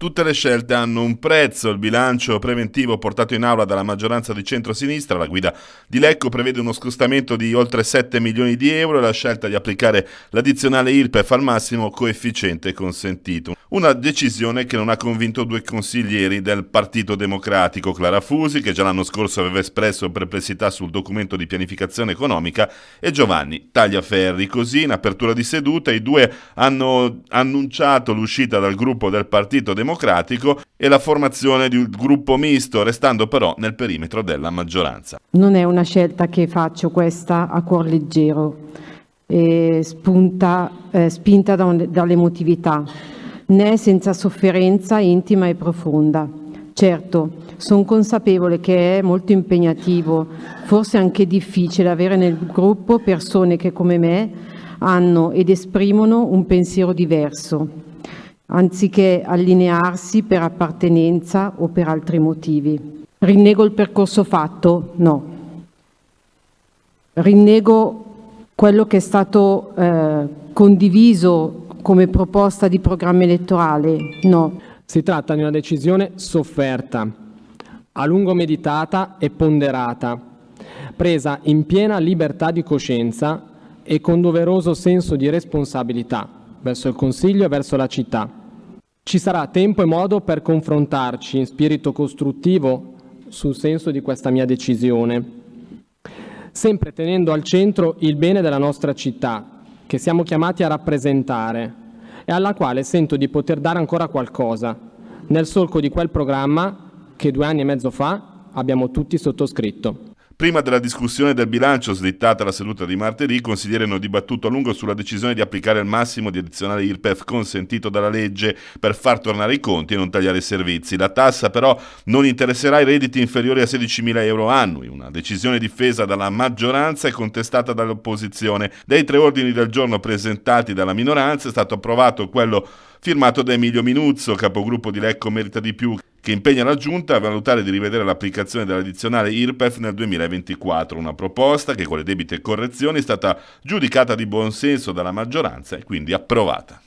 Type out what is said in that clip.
Tutte le scelte hanno un prezzo, il bilancio preventivo portato in aula dalla maggioranza di centro-sinistra, la guida di Lecco prevede uno scostamento di oltre 7 milioni di euro e la scelta di applicare l'addizionale IRPEF al massimo coefficiente consentito. Una decisione che non ha convinto due consiglieri del Partito Democratico, Clara Fusi, che già l'anno scorso aveva espresso perplessità sul documento di pianificazione economica, e Giovanni Tagliaferri. Così, in apertura di seduta, i due hanno annunciato l'uscita dal gruppo del Partito Democratico Democratico e la formazione di un gruppo misto, restando però nel perimetro della maggioranza. Non è una scelta che faccio questa a cuor leggero, eh, spunta, eh, spinta da un, dall'emotività, né senza sofferenza intima e profonda. Certo, sono consapevole che è molto impegnativo, forse anche difficile avere nel gruppo persone che come me hanno ed esprimono un pensiero diverso anziché allinearsi per appartenenza o per altri motivi. Rinnego il percorso fatto? No. Rinnego quello che è stato eh, condiviso come proposta di programma elettorale? No. Si tratta di una decisione sofferta, a lungo meditata e ponderata, presa in piena libertà di coscienza e con doveroso senso di responsabilità verso il Consiglio e verso la città ci sarà tempo e modo per confrontarci in spirito costruttivo sul senso di questa mia decisione, sempre tenendo al centro il bene della nostra città, che siamo chiamati a rappresentare e alla quale sento di poter dare ancora qualcosa, nel solco di quel programma che due anni e mezzo fa abbiamo tutti sottoscritto. Prima della discussione del bilancio slittata la seduta di martedì, i consiglieri hanno dibattuto a lungo sulla decisione di applicare il massimo di addizionale IRPEF consentito dalla legge per far tornare i conti e non tagliare i servizi. La tassa però non interesserà i redditi inferiori a 16.000 euro annui, una decisione difesa dalla maggioranza e contestata dall'opposizione. Dei tre ordini del giorno presentati dalla minoranza è stato approvato quello firmato da Emilio Minuzzo, capogruppo di Lecco Merita di Più, che impegna la Giunta a valutare di rivedere l'applicazione dell'addizionale IRPEF nel 2024, una proposta che con le debite correzioni è stata giudicata di buon senso dalla maggioranza e quindi approvata.